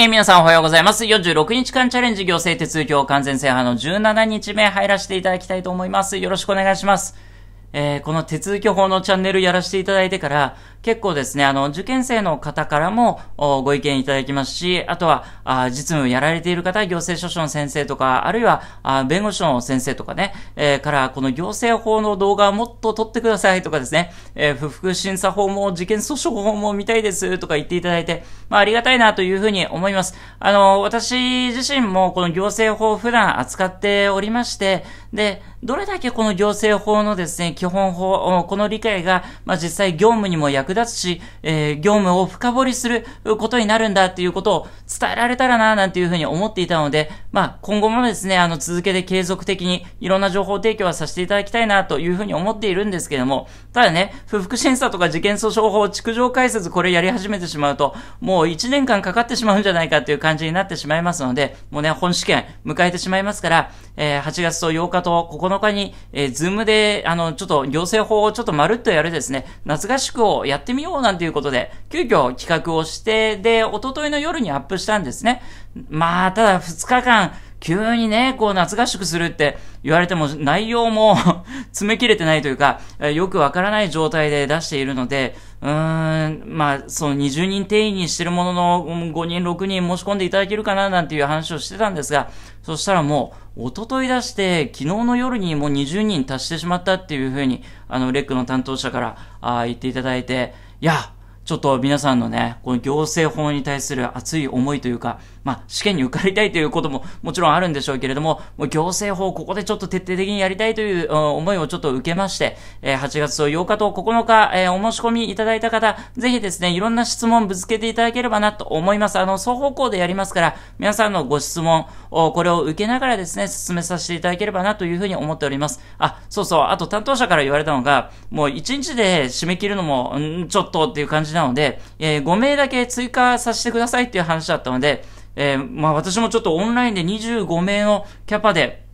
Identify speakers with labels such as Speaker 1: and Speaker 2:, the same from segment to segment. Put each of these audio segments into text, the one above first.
Speaker 1: えー、皆さんおはようございます。46日間チャレンジ行政手続きを完全制覇の17日目入らせていただきたいと思います。よろしくお願いします。えー、この手続き法のチャンネルやらせていただいてから、結構ですね、あの、受験生の方からもご意見いただきますし、あとは、あ実務やられている方、行政書士の先生とか、あるいは、あ弁護士の先生とかね、えー、から、この行政法の動画をもっと撮ってくださいとかですね、えー、不服審査法も、事件訴訟法も見たいですとか言っていただいて、まあ、ありがたいなというふうに思います。あの、私自身もこの行政法を普段扱っておりまして、で、どれだけこの行政法のですね、基本法、この理解が、まあ、実際業務にも役役立つし、えー、業務を深掘りすることになるんだっていうことを伝えられたらな、なんていうふうに思っていたので、まあ、今後もですね、あの、続けて継続的にいろんな情報提供はさせていただきたいなというふうに思っているんですけれども、ただね、不服審査とか事件訴訟法、築城解説これやり始めてしまうと、もう1年間かかってしまうんじゃないかという感じになってしまいますので、もうね、本試験迎えてしまいますから、えー、8月と8日と9日に、えー、ズームで、あの、ちょっと行政法をちょっとまるっとやるですね、夏合宿をやってみようなんていうことで、急遽企画をして、で、おとといの夜にアップしたんですね。まあ、ただ2日間、急にね、こう夏合宿するって言われても内容も 詰め切れてないというか、よくわからない状態で出しているので、うーん、まあ、その20人定員にしてるものの、5人、6人申し込んでいただけるかな、なんていう話をしてたんですが、そしたらもう、一昨日出して、昨日の夜にもう20人達してしまったっていうふうに、あの、レックの担当者から、あ言っていただいて、いや、ちょっと皆さんのね、この行政法に対する熱い思いというか、まあ、試験に受かりたいということももちろんあるんでしょうけれども、もう行政法ここでちょっと徹底的にやりたいという思いをちょっと受けまして、えー、8月8日と9日、えー、お申し込みいただいた方、ぜひですね、いろんな質問ぶつけていただければなと思います。あの、双方向でやりますから、皆さんのご質問を、これを受けながらですね、進めさせていただければなというふうに思っております。あ、そうそう、あと担当者から言われたのが、もう1日で締め切るのも、んちょっとっていう感じなので、えー、5名だけ追加させてくださいっていう話だったので、えー、まあ私もちょっとオンラインで25名のキャパで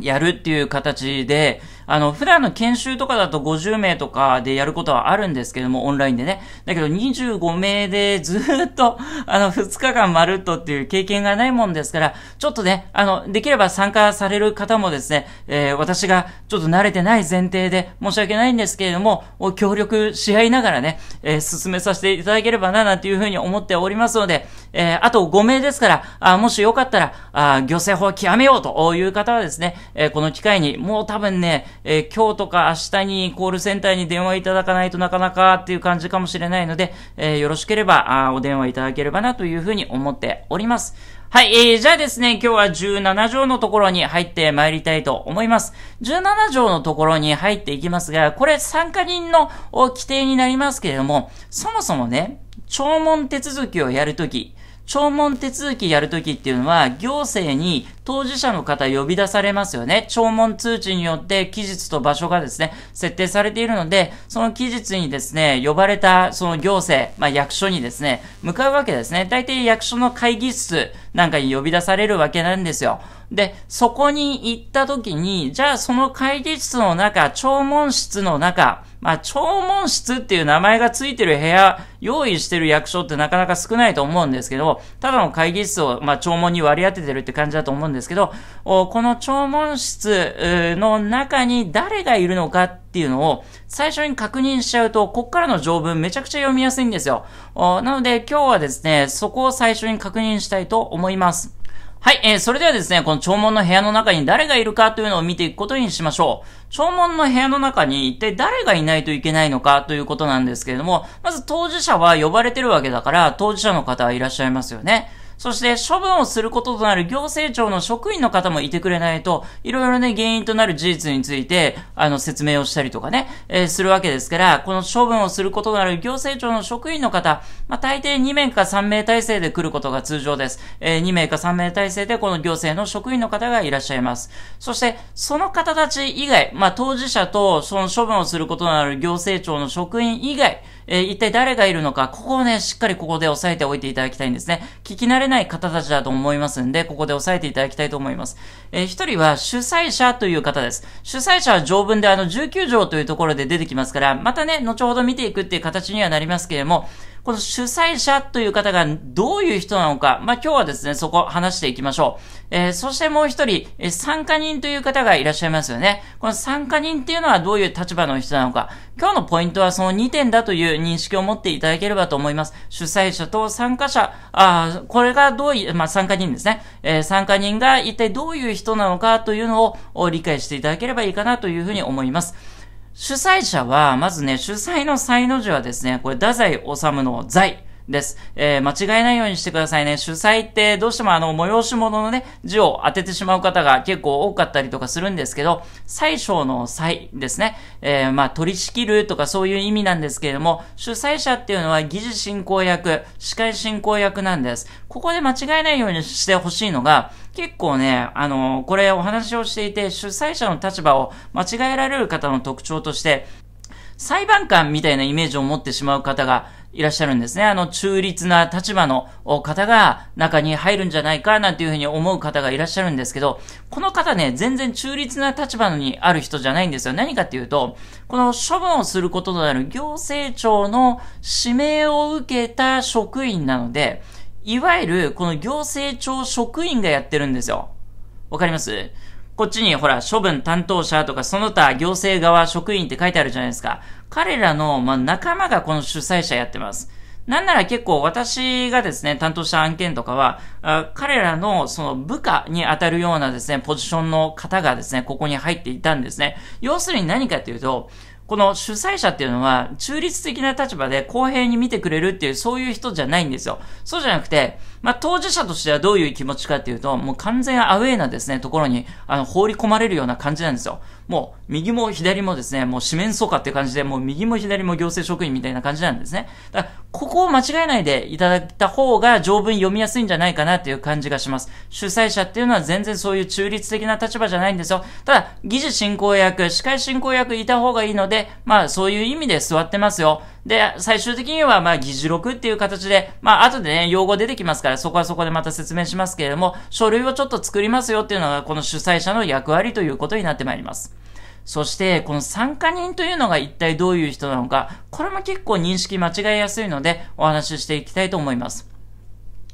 Speaker 1: やるっていう形で、あの、普段の研修とかだと50名とかでやることはあるんですけども、オンラインでね。だけど25名でずっと、あの、2日間まるっとっていう経験がないもんですから、ちょっとね、あの、できれば参加される方もですね、えー、私がちょっと慣れてない前提で申し訳ないんですけれども、協力し合いながらね、えー、進めさせていただければな、なんていうふうに思っておりますので、えー、あと5名ですから、あもしよかったら、あ行政法を極めようという方はですね、えー、この機会に、もう多分ね、えー、今日とか明日にコールセンターに電話いただかないとなかなかっていう感じかもしれないので、えー、よろしければあお電話いただければなというふうに思っております。はい、えー、じゃあですね、今日は17条のところに入って参りたいと思います。17条のところに入っていきますが、これ参加人の規定になりますけれども、そもそもね、聴聞手続きをやるとき、聴聞手続きやるときっていうのは、行政に当事者の方呼び出されますよね。聴聞通知によって期日と場所がですね、設定されているので、その期日にですね、呼ばれたその行政、まあ役所にですね、向かうわけですね。大体役所の会議室なんかに呼び出されるわけなんですよ。で、そこに行った時に、じゃあその会議室の中、聴聞室の中、まあ、聴聞室っていう名前がついてる部屋、用意してる役所ってなかなか少ないと思うんですけど、ただの会議室を、まあ、聴聞に割り当ててるって感じだと思うんですけど、この聴聞室の中に誰がいるのかっていうのを最初に確認しちゃうと、こっからの条文めちゃくちゃ読みやすいんですよ。なので今日はですね、そこを最初に確認したいと思います。はい、えー、それではですね、この弔問の部屋の中に誰がいるかというのを見ていくことにしましょう。弔問の部屋の中に一体誰がいないといけないのかということなんですけれども、まず当事者は呼ばれてるわけだから、当事者の方はいらっしゃいますよね。そして処分をすることとなる行政庁の職員の方もいてくれないと、いろいろね、原因となる事実について、あの、説明をしたりとかね、えー、するわけですから、この処分をすることとなる行政庁の職員の方、まあ、大抵2名か3名体制で来ることが通常です。えー、2名か3名体制でこの行政の職員の方がいらっしゃいます。そして、その方たち以外、まあ、当事者とその処分をすることとなる行政庁の職員以外、えー、一体誰がいるのか、ここをね、しっかりここで押さえておいていただきたいんですね。聞き慣れない方たちだと思いますんで、ここで押さえていただきたいと思います。えー、一人は主催者という方です。主催者は条文であの19条というところで出てきますから、またね、後ほど見ていくっていう形にはなりますけれども、この主催者という方がどういう人なのか、まあ、今日はですね、そこ話していきましょう。えー、そしてもう一人、えー、参加人という方がいらっしゃいますよね。この参加人っていうのはどういう立場の人なのか、今日のポイントはその2点だという認識を持っていただければと思います。主催者と参加者、あこれがどういう、まあ、参加人ですね。えー、参加人が一体どういう人なのかというのを理解していただければいいかなというふうに思います。主催者は、まずね、主催の才の字はですね、これ、太宰治の罪。です。えー、間違えないようにしてくださいね。主催ってどうしてもあの、催し物のね、字を当ててしまう方が結構多かったりとかするんですけど、最小の際ですね。えー、まあ、取り仕切るとかそういう意味なんですけれども、主催者っていうのは議事進行役、司会進行役なんです。ここで間違えないようにしてほしいのが、結構ね、あの、これお話をしていて、主催者の立場を間違えられる方の特徴として、裁判官みたいなイメージを持ってしまう方がいらっしゃるんですね。あの、中立な立場の方が中に入るんじゃないかなんていうふうに思う方がいらっしゃるんですけど、この方ね、全然中立な立場にある人じゃないんですよ。何かっていうと、この処分をすることとなる行政庁の指名を受けた職員なので、いわゆるこの行政庁職員がやってるんですよ。わかりますこっちにほら、処分担当者とか、その他行政側職員って書いてあるじゃないですか。彼らの、まあ、仲間がこの主催者やってます。なんなら結構私がですね、担当した案件とかは、あ彼らのその部下に当たるようなですね、ポジションの方がですね、ここに入っていたんですね。要するに何かというと、この主催者っていうのは中立的な立場で公平に見てくれるっていうそういう人じゃないんですよ。そうじゃなくて、まあ、当事者としてはどういう気持ちかっていうと、もう完全アウェーなですね、ところに、あの、放り込まれるような感じなんですよ。もう、右も左もですね、もう四面楚歌っていう感じで、もう右も左も行政職員みたいな感じなんですね。だから、ここを間違えないでいただいた方が条文読みやすいんじゃないかなっていう感じがします。主催者っていうのは全然そういう中立的な立場じゃないんですよ。ただ、議事進行役、司会進行役いた方がいいので、まあ、そういう意味で座ってますよ。で、最終的には、まあ、議事録っていう形で、まあ、後でね、用語出てきますから、そこはそこでまた説明しますけれども、書類をちょっと作りますよっていうのが、この主催者の役割ということになってまいります。そして、この参加人というのが一体どういう人なのか、これも結構認識間違えやすいので、お話ししていきたいと思います。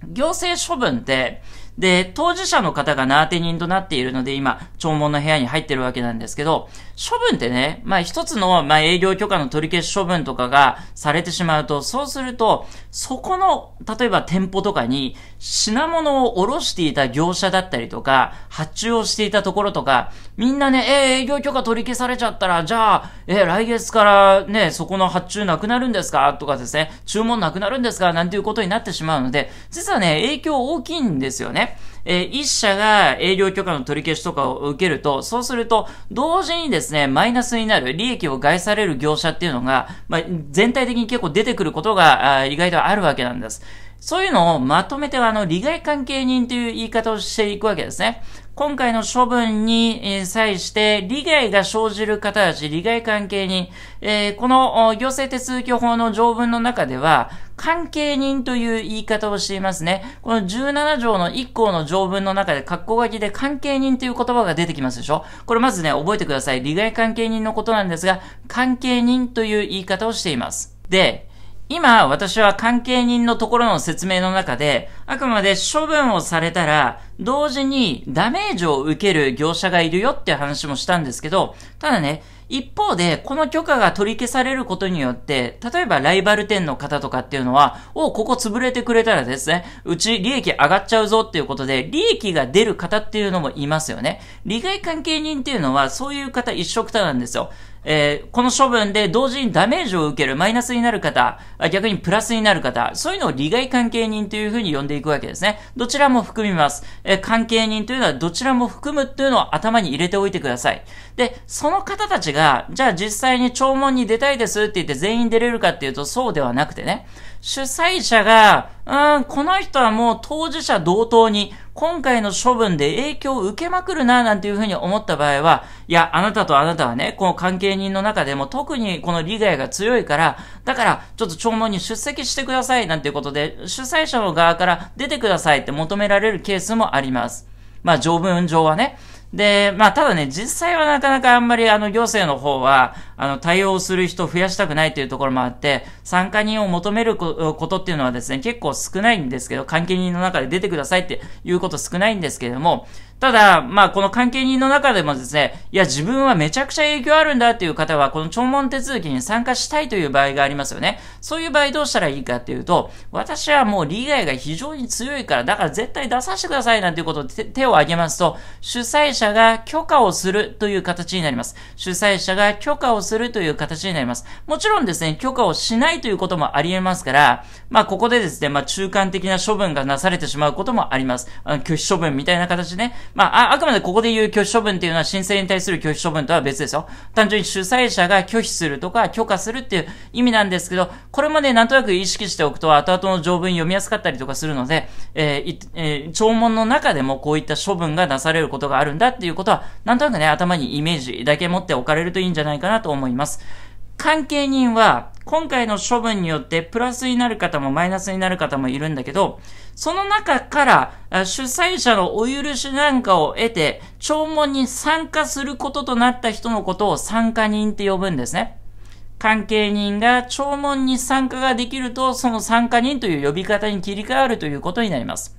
Speaker 1: 行政処分って、で、当事者の方がナーテ人となっているので、今、弔問の部屋に入ってるわけなんですけど、処分ってね、まあ一つの、まあ、営業許可の取り消し処分とかがされてしまうと、そうすると、そこの、例えば店舗とかに、品物を卸していた業者だったりとか、発注をしていたところとか、みんなね、えー、営業許可取り消されちゃったら、じゃあ、えー、来月からね、そこの発注なくなるんですかとかですね、注文なくなるんですかなんていうことになってしまうので、実はね、影響大きいんですよね。えー、1社が営業許可の取り消しとかを受けると、そうすると、同時にですね、マイナスになる、利益を害される業者っていうのが、まあ、全体的に結構出てくることが、意外とあるわけなんです。そういうのをまとめて、あの、利害関係人という言い方をしていくわけですね。今回の処分に際して利害が生じる方たち、利害関係人、えー、この行政手続き法の条文の中では、関係人という言い方をしていますね。この17条の1項の条文の中で、括弧書きで関係人という言葉が出てきますでしょこれまずね、覚えてください。利害関係人のことなんですが、関係人という言い方をしています。で、今、私は関係人のところの説明の中で、あくまで処分をされたら、同時にダメージを受ける業者がいるよっていう話もしたんですけど、ただね、一方で、この許可が取り消されることによって、例えばライバル店の方とかっていうのは、おここ潰れてくれたらですね、うち利益上がっちゃうぞっていうことで、利益が出る方っていうのもいますよね。利害関係人っていうのは、そういう方一色たなんですよ。えー、この処分で同時にダメージを受ける、マイナスになる方、逆にプラスになる方、そういうのを利害関係人というふうに呼んでいくわけですね。どちらも含みます。えー、関係人というのはどちらも含むというのを頭に入れておいてください。で、その方たちが、じゃあ実際に弔問に出たいですって言って全員出れるかっていうとそうではなくてね。主催者が、うん、この人はもう当事者同等に、今回の処分で影響を受けまくるな、なんていうふうに思った場合は、いや、あなたとあなたはね、この関係人の中でも特にこの利害が強いから、だから、ちょっと弔問に出席してください、なんていうことで、主催者の側から出てくださいって求められるケースもあります。まあ、条文上はね。で、まあ、ただね、実際はなかなかあんまり、あの、行政の方は、あの、対応する人を増やしたくないというところもあって、参加人を求めることっていうのはですね、結構少ないんですけど、関係人の中で出てくださいっていうこと少ないんですけれども、ただ、まあ、この関係人の中でもですね、いや、自分はめちゃくちゃ影響あるんだっていう方は、この聴聞手続きに参加したいという場合がありますよね。そういう場合どうしたらいいかっていうと、私はもう利害が非常に強いから、だから絶対出させてくださいなんていうことで手を挙げますと、主催者が許可をするという形になります。主催者が許可をするという形になります。もちろんですね、許可をしないということもあり得ますから、まあ、ここでですね、まあ、中間的な処分がなされてしまうこともあります。拒否処分みたいな形でね、まあ、あくまでここで言う拒否処分っていうのは申請に対する拒否処分とは別ですよ。単純に主催者が拒否するとか許可するっていう意味なんですけど、これもね、なんとなく意識しておくと後々の条文読みやすかったりとかするので、えー、えー、聴聞の中でもこういった処分が出されることがあるんだっていうことは、なんとなくね、頭にイメージだけ持っておかれるといいんじゃないかなと思います。関係人は、今回の処分によってプラスになる方もマイナスになる方もいるんだけど、その中から主催者のお許しなんかを得て、弔問に参加することとなった人のことを参加人って呼ぶんですね。関係人が弔問に参加ができると、その参加人という呼び方に切り替わるということになります。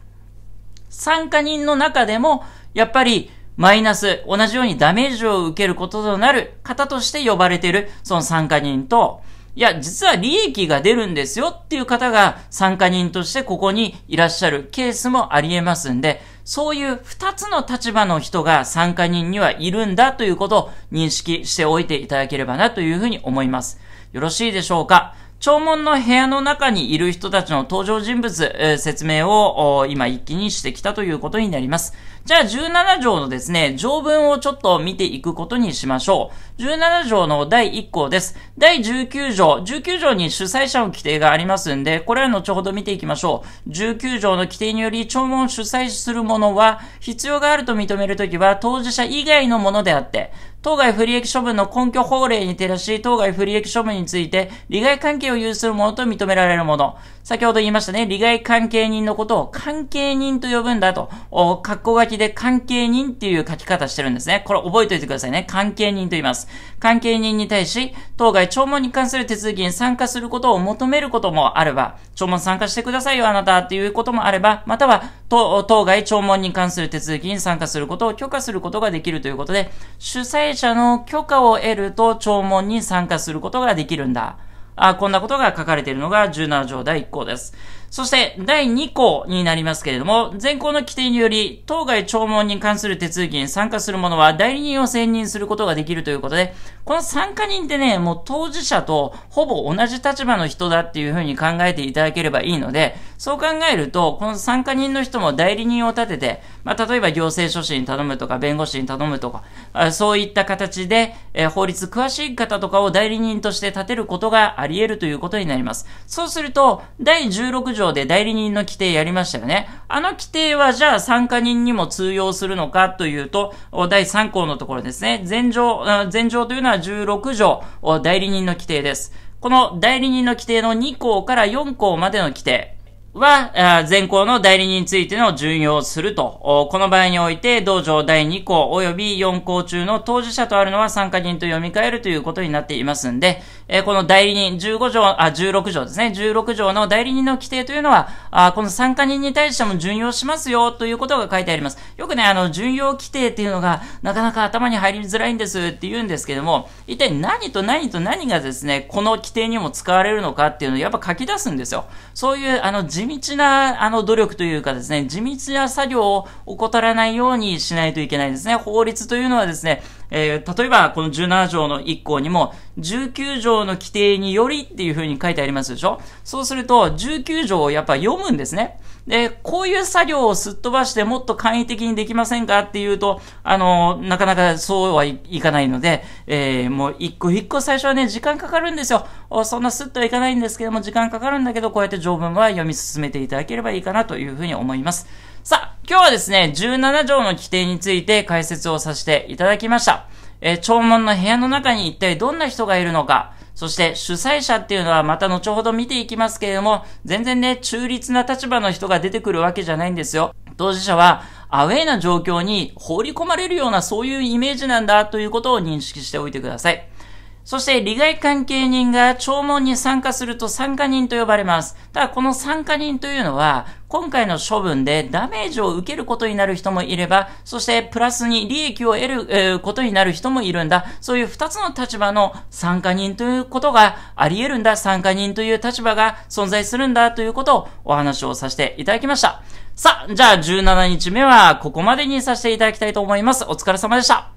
Speaker 1: 参加人の中でも、やっぱりマイナス、同じようにダメージを受けることとなる方として呼ばれている、その参加人と、いや、実は利益が出るんですよっていう方が参加人としてここにいらっしゃるケースもあり得ますんで、そういう二つの立場の人が参加人にはいるんだということを認識しておいていただければなというふうに思います。よろしいでしょうか弔問の部屋の中にいる人たちの登場人物、えー、説明を今一気にしてきたということになります。じゃあ17条のですね、条文をちょっと見ていくことにしましょう。17条の第1項です。第19条、19条に主催者の規定がありますんで、これは後ほど見ていきましょう。19条の規定により、聴聞を主催する者は、必要があると認めるときは、当事者以外のものであって、当該不利益処分の根拠法令に照らし、当該不利益処分について、利害関係を有するものと認められるもの。先ほど言いましたね、利害関係人のことを関係人と呼ぶんだと、格好書きで関係人っていう書き方してるんですね。これ覚えておいてくださいね。関係人と言います。関係人に対し、当該聴聞に関する手続きに参加することを求めることもあれば、聴聞参加してくださいよ、あなたっていうこともあれば、または、当該聴聞に関する手続きに参加することを許可することができるということで、主催者の許可を得ると聴聞に参加することができるんだ。あこんなことが書かれているのが17条第1項です。そして第2項になりますけれども、前項の規定により、当該聴聞に関する手続きに参加する者は代理人を選任することができるということで、この参加人ってね、もう当事者とほぼ同じ立場の人だっていうふうに考えていただければいいので、そう考えると、この参加人の人も代理人を立てて、まあ、例えば行政書士に頼むとか、弁護士に頼むとか、そういった形で、えー、法律詳しい方とかを代理人として立てることがあり得るということになります。そうすると、第16条で代理人の規定やりましたよね。あの規定はじゃあ参加人にも通用するのかというと、第3項のところですね。前条、前条というのは16条、代理人の規定です。この代理人の規定の2項から4項までの規定。は、全校の代理人についての順用すると。この場合において、同条第2項及び4項中の当事者とあるのは参加人と読み替えるということになっていますんで、この代理人15条、あ、16条ですね。16条の代理人の規定というのは、この参加人に対しても順用しますよということが書いてあります。よくね、あの、順用規定っていうのがなかなか頭に入りづらいんですって言うんですけども、一体何と何と何がですね、この規定にも使われるのかっていうのをやっぱ書き出すんですよ。そういう、あの、地道な、あの、努力というかですね、地道な作業を怠らないようにしないといけないですね。法律というのはですね、えー、例えばこの17条の1項にも、19条の規定によりっていう風に書いてありますでしょそうすると、19条をやっぱ読むんですね。で、こういう作業をすっ飛ばしてもっと簡易的にできませんかっていうと、あの、なかなかそうはいかないので、えー、もう一個一個最初はね、時間かかるんですよ。そんなすっとはいかないんですけども、時間かかるんだけど、こうやって条文は読み進めていただければいいかなというふうに思います。さあ、今日はですね、17条の規定について解説をさせていただきました。えー、弔問の部屋の中に一体どんな人がいるのか、そして主催者っていうのはまた後ほど見ていきますけれども、全然ね、中立な立場の人が出てくるわけじゃないんですよ。当事者は、アウェイな状況に放り込まれるようなそういうイメージなんだということを認識しておいてください。そして、利害関係人が聴聞に参加すると参加人と呼ばれます。ただ、この参加人というのは、今回の処分でダメージを受けることになる人もいれば、そしてプラスに利益を得る、えー、ことになる人もいるんだ。そういう二つの立場の参加人ということがあり得るんだ。参加人という立場が存在するんだということをお話をさせていただきました。さあ、じゃあ17日目はここまでにさせていただきたいと思います。お疲れ様でした。